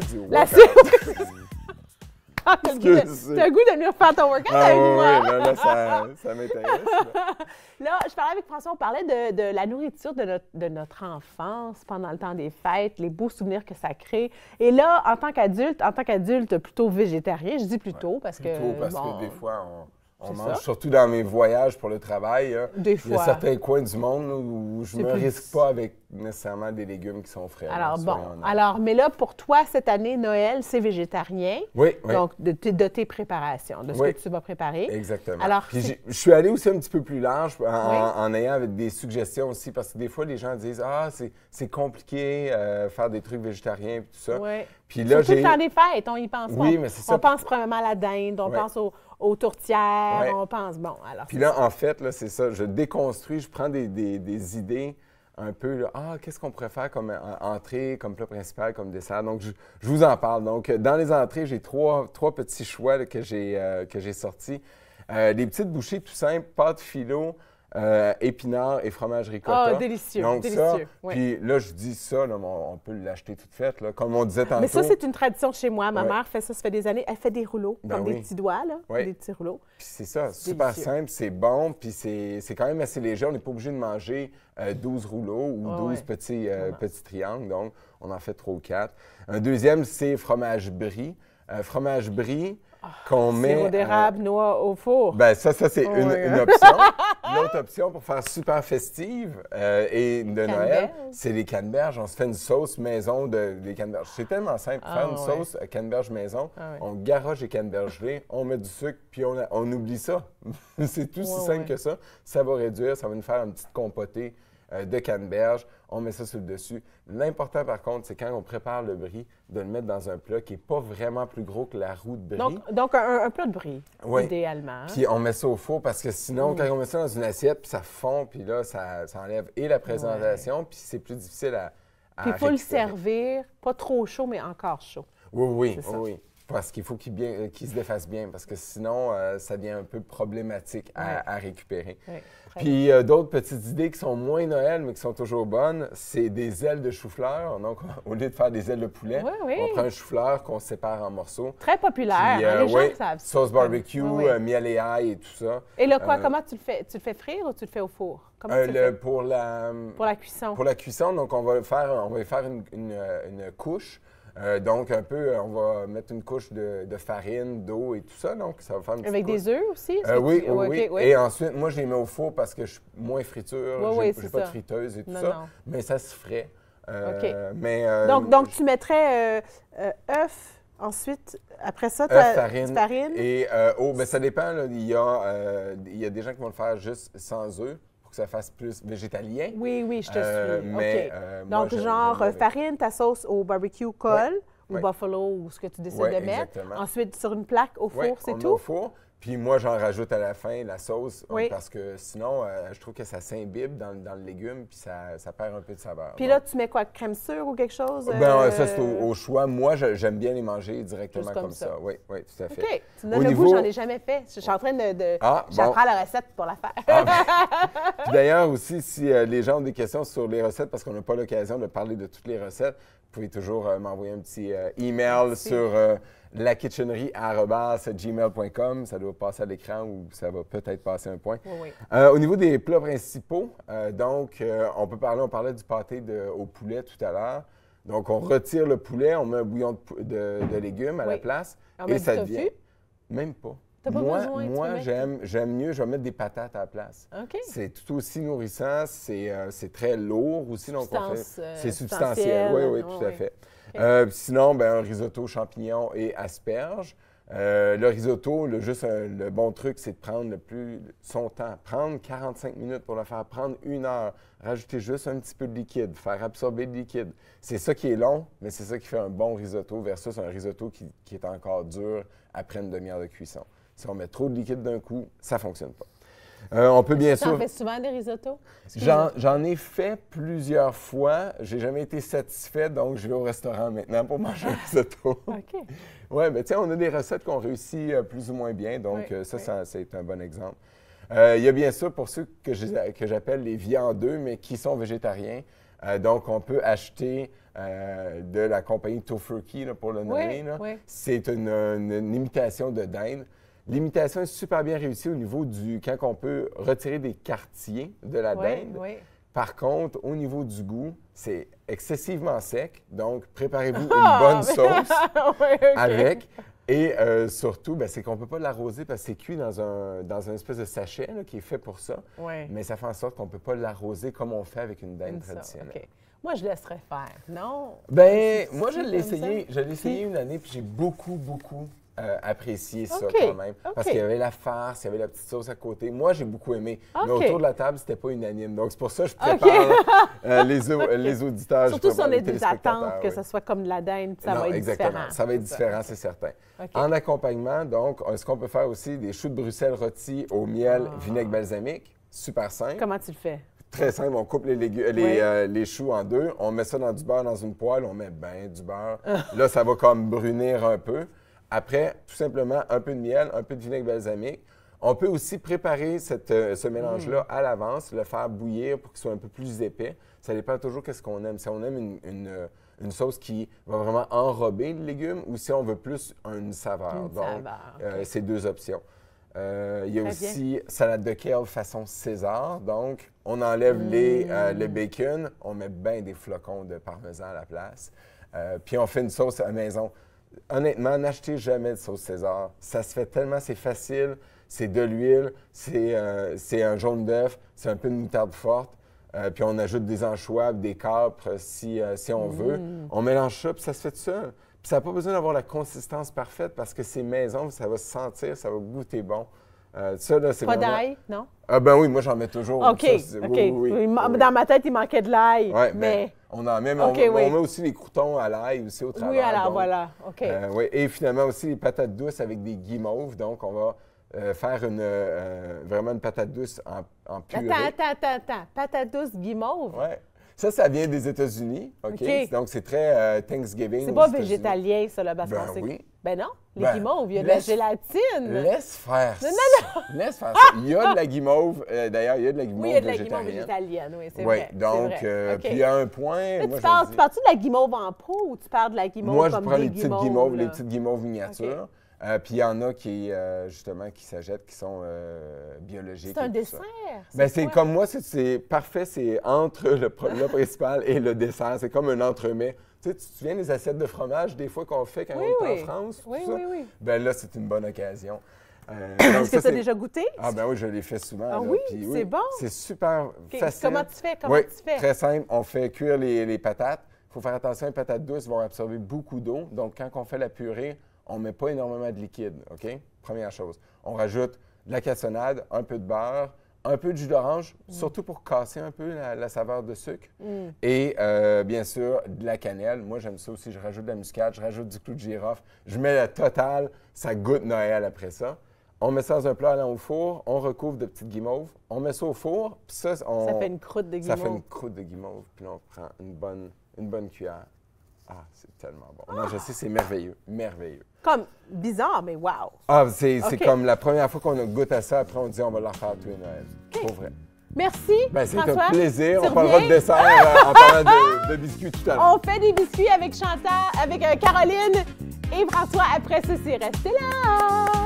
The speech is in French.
suite La Ah, t'as goût de, goût de venir faire ton workout avec ah hein? moi. Oui, là, ça, m'intéresse. Là. je parlais avec François, on parlait de, de la nourriture de notre, de notre, enfance pendant le temps des fêtes, les beaux souvenirs que ça crée. Et là, en tant qu'adulte, en tant qu'adulte plutôt végétarien, je dis plutôt parce que. Plutôt parce bon, que des fois, on on mange surtout dans mes voyages pour le travail. Hein, des fois. Il y a certains coins du monde où je ne me risque pas avec nécessairement des légumes qui sont frais. Alors hein, bon, alors mais là pour toi cette année Noël c'est végétarien. Oui, Donc de, tes préparations, de ce que tu vas préparer. Exactement. Alors je suis allé aussi un petit peu plus large en, ayant des suggestions aussi parce que des fois les gens disent ah c'est compliqué euh, faire des trucs végétariens et tout ça. Oui. Puis là j'ai. Tout le des fêtes, on y pense. Oui, mais c'est ça. On pense probablement à la dinde, on pense au aux tourtières, on pense, bon, alors. Puis là, en fait, là, c'est ça, je déconstruis, je prends des, idées un peu, ah, qu'est-ce qu'on pourrait faire comme entrée, comme plat principal, comme dessert. Donc, je, vous en parle. Donc, euh, dans les entrées, j'ai trois, trois petits choix euh, que j'ai sortis. Euh, les petites bouchées tout simples, pâte filo, euh, épinards et fromage ricotta. Ah, délicieux, délicieux. Puis là, je dis ça, on, peut l'acheter toute faite, là, comme on disait tantôt. Mais ça, c'est une tradition chez moi. Ma mère fait ça, ça fait des années. Elle fait des rouleaux, ben comme des petits doigts, là, des petits rouleaux. c'est ça, super simple, c'est bon, puis c'est quand même assez léger. On n'est pas obligé de manger 12 euh, rouleaux ou 12 petits, euh, petits triangles. Donc, on en fait trois ou quatre. Un deuxième, c'est fromage brie. fromage brie ah, qu'on met. C'est d'érable, noix au four. Ben ça, ça c'est oh, une, hein? option. L'autre option pour faire super festive euh, et de Noël, c'est les canneberges. On se fait une sauce maison de, des canneberges. C'est tellement simple. faire une ah, sauce euh, canneberge maison, ah, on garoche les canneberges on met du sucre, puis on, oublie ça. c'est tout si simple que ça. Ça va réduire, ça va nous faire une petite compotée. Euh, de canneberge. On met ça sur le dessus. L'important, par contre, c'est quand on prépare le brie, de le mettre dans un plat qui n'est pas vraiment plus gros que la roue de brie. Donc, un, plat de brie, idéalement. Hein? Puis on met ça au four parce que sinon, quand on met ça dans une assiette, ça fond, puis là, ça, enlève et la présentation, puis c'est plus difficile à. puis il faut le servir, pas trop chaud, mais encore chaud. Oui, oui, oui. Parce qu'il faut qu'il se défasse bien, parce que sinon, euh, ça devient un peu problématique à, récupérer. Puis euh, d'autres petites idées qui sont moins Noël, mais qui sont toujours bonnes, c'est des ailes de chou-fleur. Donc, au lieu de faire des ailes de poulet, on prend un chou-fleur qu'on sépare en morceaux. Très populaire, hein, euh, les gens savent. Sauce barbecue, miel et ail et tout ça. Et le quoi, comment tu le fais? Tu le fais frire ou tu le fais au four? pour, la, pour la cuisson. Pour la cuisson, donc on va faire, on va faire une couche euh, donc, un peu, on va mettre une couche de, farine, d'eau et tout ça. Donc, ça va faire une Avec des œufs aussi? Euh, oui, oui, oui, Et ensuite, moi, je les mets au four parce que je suis moins friture. Oui, oui, pas de friteuse et tout ça. Mais ça se ferait. Euh, OK. Mais, donc, donc, tu mettrais œuf. Ensuite, après ça, tu as farine. farine. Et eau. mais oh, ben, ça dépend. Il, y a, il y a des gens qui vont le faire juste sans œufs que ça fasse plus végétalien. Oui, oui, je te euh, suis. Euh, Donc, genre, euh, farine, ta sauce au barbecue colle ou buffalo ou ce que tu décides de mettre. Ensuite, sur une plaque au four, c'est tout? au four. Puis moi, j'en rajoute à la fin la sauce euh, parce que sinon, euh, je trouve que ça s'imbibe dans, le légume puis ça, perd un peu de saveur. Puis là, tu mets quoi, crème sûre ou quelque chose? Ben, ça, c'est au, euh, choix. Moi, j'aime bien les manger directement comme, ça. Oui, oui, tout à fait. OK. Tu me le goût, j'en ai jamais fait. Je, suis en train de. Ah, ah, J'apprends la recette pour la faire. Ah, ben. puis d'ailleurs, aussi, si les gens ont des questions sur les recettes, parce qu'on n'a pas l'occasion de parler de toutes les recettes, vous pouvez toujours m'envoyer un petit email sur la kitchenerie Ça doit passer à l'écran ou ça va peut-être passer un point. Euh, au niveau des plats principaux, euh, donc, euh, on peut parler, on parlait du pâté de, au poulet tout à l'heure. Donc, on retire le poulet, on met un bouillon de, légumes à la place. et ça devient. Même pas. Pas moi, moi j'aime, j'aime mieux, je vais mettre des patates à la place. C'est tout aussi nourrissant, c'est, très lourd aussi. c'est substantiel, oui, oui, tout à fait. Euh, sinon, ben, un risotto champignons et asperges. Euh, le risotto, le, juste le bon truc, c'est de prendre le plus son temps. Prendre 45 minutes pour le faire, prendre une heure, rajouter juste un petit peu de liquide, faire absorber le liquide. C'est ça qui est long, mais c'est ça qui fait un bon risotto versus un risotto qui, qui est encore dur après une demi-heure de cuisson. Si on met trop de liquide d'un coup, ça ne fonctionne pas. Euh, on peut bien sûr. fais souvent des risottos? J'en ai fait plusieurs fois. J'ai jamais été satisfait, donc je vais au restaurant maintenant pour manger un risotto. OK. Oui, mais tiens, on a des recettes qu'on réussit euh, plus ou moins bien, donc euh, ça, c'est un bon exemple. il y a bien sûr pour ceux que j'appelle les viandeux, mais qui sont végétariens. donc, on peut acheter de la compagnie Tofurky, pour le nommer. C'est une, une, imitation de dinde. L'imitation est super bien réussie au niveau du quand on peut retirer des quartiers de la dinde. Par contre, au niveau du goût, c'est excessivement sec, donc préparez-vous ah! une bonne sauce avec. Et euh, surtout, ben, c'est qu'on ne peut pas l'arroser parce que c'est cuit dans un, dans un espèce de sachet qui est fait pour ça. Mais ça fait en sorte qu'on ne peut pas l'arroser comme on fait avec une dinde traditionnelle. Moi, je laisserais faire, non? Ben, moi, je l'ai essayé, essayé une année, puis j'ai beaucoup, beaucoup euh, apprécier ça quand même. Parce qu'il y avait la farce, il y avait la petite sauce à côté. Moi, j'ai beaucoup aimé. Mais autour de la table, c'était pas unanime. Donc, c'est pour ça que je prépare euh, les, les, auditeurs. Surtout si on a des attentes, que ce soit comme de la dinde, ça va être exactement. différent. Ça va être différent, c'est certain. En accompagnement, donc, est-ce euh, qu'on peut faire aussi des choux de Bruxelles rôtis au miel, ah. vinaigre balsamique? Super simple. Comment tu le fais? Très simple, on coupe les, les, les, choux en deux, on met ça dans du beurre dans une poêle, on met bien du beurre. Ah. Là, ça va comme brunir un peu. Après, tout simplement, un peu de miel, un peu de vinaigre balsamique. On peut aussi préparer euh, ce mélange-là mm. à l'avance, le faire bouillir pour qu'il soit un peu plus épais. Ça dépend toujours de ce qu'on aime. Si on aime euh, une, sauce qui va vraiment enrober le légume ou si on veut plus une saveur. Une Donc, saveur, euh, c'est deux options. il y a aussi salade de kale façon César. Donc, on enlève les, mm. le bacon, on met bien des flocons de parmesan à la place. puis, on fait une sauce à maison honnêtement, n'achetez jamais de sauce César. Ça se fait tellement, c'est facile. C'est de l'huile, c'est euh, un jaune d'œuf, c'est un peu de moutarde forte. Euh, puis on ajoute des anchois, des capres si, euh, on mm. veut. On mélange ça, puis ça se fait tout seul. Puis ça n'a pas besoin d'avoir la consistance parfaite parce que c'est maison, ça va se sentir, ça va goûter bon. Euh, c'est Pas d'ail, non? Ah ben oui, moi j'en mets toujours. OK, Dans ma tête, il manquait de l'ail, ben, mais... on en met, on, met aussi les croutons à l'ail aussi au travail. Oui, alors voilà, OK. Euh, et finalement aussi les patates douces avec des guimauves, donc on va euh, faire une, vraiment une patate douce en, en purée. Attends, attends, attends, attends. Patate douce guimauve? Oui. Ça, ça vient des États-Unis. OK. Donc, c'est très euh, Thanksgiving. C'est pas végétalien, ça, le basket. ben, oui. ben non. Les ben, guimauves, il y a de la gélatine. Laisse faire ça. Non, non, non. Laisse faire ça. Il y a de la guimauve, euh, d'ailleurs, il y a de la guimauve végétalienne. Oui, il y a de la guimauve végétalienne, oui, c'est vrai. Donc, euh, puis il y a un point. tu, parles, tu de la guimauve en pot ou tu parles de la guimauve moi, comme Moi, je prends les, petites guimauves, les petites guimauves miniatures. Euh, puis il y en a qui, euh, justement, qui s'achètent, qui sont euh, biologiques. C'est un dessert. Ben, c'est comme moi, c'est parfait, c'est entre le plat principal et le dessert. C'est comme un entremets. Tu, sais, tu te souviens des assiettes de fromage, des fois qu'on fait quand on est en France? Oui, oui, oui, Ben là, c'est une bonne occasion. Est-ce que tu as déjà goûté? Ah ben oui, je l'ai fait souvent. Ah oui, c'est bon. C'est super facile. Comment tu fais? Comment tu fais? Très simple. On fait cuire les, les patates. Il faut faire attention, les patates douces vont absorber beaucoup d'eau. Donc, quand on fait la purée, on ne met pas énormément de liquide, OK? Première chose. On rajoute de la cassonade, un peu de beurre, un peu de jus d'orange, mm. surtout pour casser un peu la, saveur de sucre. Mm. Et euh, bien sûr, de la cannelle. Moi, j'aime ça aussi. Je rajoute de la muscade, je rajoute du clou de girofle. Je mets la totale. Ça goûte Noël après ça. On met ça dans un plat allant au four, on recouvre de petites guimauves, on met ça au four, ça, fait une croûte de guimauve. Ça fait une croûte de guimauve, puis on prend une bonne, une bonne cuillère. Ah, c'est tellement bon. Non, je sais, c'est merveilleux. Merveilleux. Comme bizarre, mais wow. Ah, c'est comme la première fois qu'on goûté à ça. Après, on dit on va leur faire tous les Noël. Pour vrai. Merci. Ben, c'est un plaisir. On parlera de dessert euh, en parlant de, biscuits tout à l'heure. On fait des biscuits avec Chantal, avec euh, Caroline et François. Après c'est restez là.